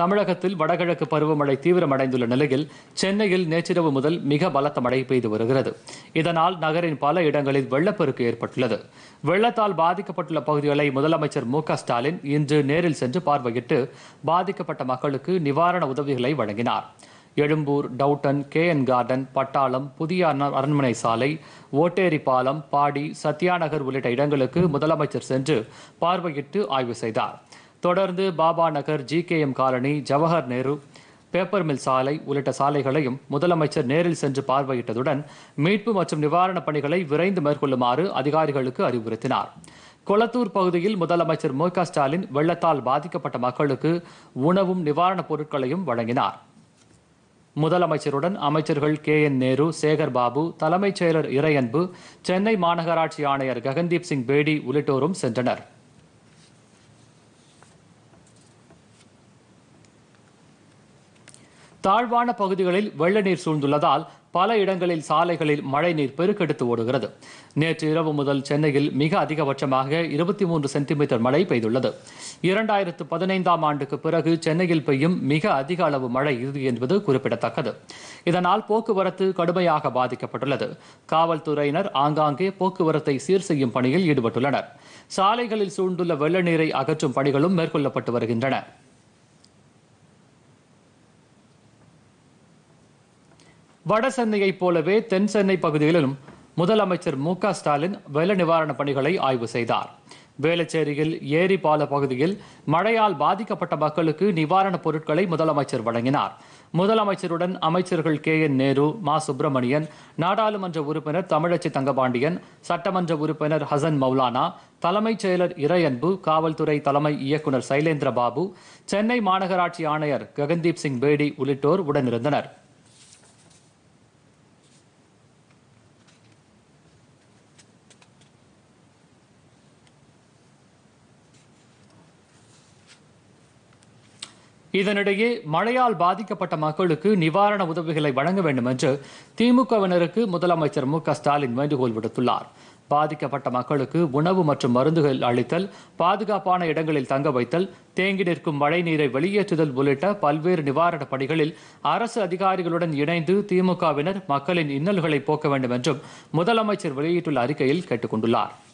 தமிழகத்தில் வடகிழக்கு பருவமழை தீவிரமடைந்துள்ள நிலையில் சென்னையில் நேற்றிரவு முதல் மிக பலத்த மழை பெய்து வருகிறது இதனால் நகரின் பல இடங்களில் வெள்ளப்பெருக்கு ஏற்பட்டுள்ளது வெள்ளத்தால் பாதிக்கப்பட்டுள்ள பகுதிகளை முதலமைச்சர் மு ஸ்டாலின் இன்று நேரில் சென்று பார்வையிட்டு பாதிக்கப்பட்ட மக்களுக்கு நிவாரண உதவிகளை வழங்கினார் Egmore Doveton K N garden Pattalam புதிய அரண்மனை சாலை ஓட்டேரி பாலம் பாடி சத்யாநகர் உள்ளிட்ட இடங்களுக்கு முதலமைச்சர் சென்று பார்வையிட்டு ஆய்வு செய்தார் தொடர்ந்து Baba Nagar G K M colony Jawahar Nehru paper mill சாலை உள்ளிட்ட சாலைகளையும் முதலமைச்சர் நேரில் சென்று பார்வையிட்டதுடன் மீட்பு மற்றும் நிவாரணப் பணிகளை விரைந்து மேற்கொள்ளுமாறு அதிகாரிகளுக்கு அறிவுறுத்தினார் கொளத்தூர் பகுதியில் முதலமைச்சர் மு ஸ்டாலின் வெள்ளத்தால் பாதிக்கப்பட்ட மக்களுக்கு உணவும் நிவாரணப் பொருட்களையும் வழங்கினார் முதலமைச்சருடன் அமைச்சர்கள் கே என் நேரு சேகர் பாபு தலைமைச் செயலர் இறையன்பு சென்னை மாநகராட்சி ஆணையர் ககன்தீப் சிங் பேடி உள்ளிட்டோரும் சென்றனர் தாழ்வான பகுதிகளில் வெள்ள நீர் சூழ்ந்துள்ளதால் பல இடங்களில் சாலைகளில் மழைநீர் பெருக்கெடுத்து ஓடுகிறது நேற்று இரவு முதல் சென்னையில் மிக அதிகபட்சமாக இருபத்தி மூன்று சென்டிமீட்டர் மழை பெய்துள்ளது இரண்டாயிரத்து பதினைந்தாம் ஆண்டுக்கு பிறகு சென்னையில் பெய்யும் மிக அதிக அளவு மழை இது என்பது குறிப்பிடத்தக்கது இதனால் போக்குவரத்து கடுமையாக பாதிக்கப்பட்டுள்ளது காவல்துறையினர் ஆங்காங்கே போக்குவரத்தை சீர் செய்யும் பணியில் ஈடுபட்டுள்ளனர் சாலைகளில் சூழ்ந்துள்ள வெள்ள நீரை அகற்றும் பணிகளும் மேற்கொள்ளப்பட்டு வருகின்றன வட சென்னையைப் போலவே தென் சென்னை பகுதிகளிலும் முதலமைச்சர் மு ஸ்டாலின் வெள்ள நிவாரணப் பணிகளை ஆய்வு செய்தார் வேளச்சேரியில் ஏரி பால பகுதியில் மழையால் பாதிக்கப்பட்ட மக்களுக்கு நிவாரணப் பொருட்களை முதலமைச்சர் வழங்கினார் முதலமைச்சருடன் அமைச்சர்கள் கே என் நேரு மா சுப்பிரமணியன் நாடாளுமன்ற உறுப்பினர் தமிழச்சி தங்கபாண்டியன் சட்டமன்ற உறுப்பினர் ஹசன் மௌலானா தலைமைச் செயலர் இறையன்பு காவல்துறை தலைமை இயக்குநர் சைலேந்திர பாபு சென்னை மாநகராட்சி ஆணையர் ககன்தீப் சிங் பேடி உள்ளிட்டோர் உடனிருந்தனர் இதனிடையே மழையால் பாதிக்கப்பட்ட மக்களுக்கு நிவாரண உதவிகளை வழங்க வேண்டும் என்று திமுகவினருக்கு முதலமைச்சர் மு ஸ்டாலின் வேண்டுகோள் விடுத்துள்ளார் பாதிக்கப்பட்ட மக்களுக்கு உணவு மற்றும் மருந்துகள் அளித்தல் பாதுகாப்பான இடங்களில் தங்க வைத்தல் தேங்கி நிற்கும் மழை நீரை வெளியேற்றுதல் உள்ளிட்ட பல்வேறு நிவாரணப் பணிகளில் அரசு அதிகாரிகளுடன் இணைந்து திமுகவினர் மக்களின் இன்னல்களை போக்க வேண்டும் என்றும் முதலமைச்சர் வெளியிட்டுள்ள அறிக்கையில் கேட்டுக் கொண்டுள்ளாா்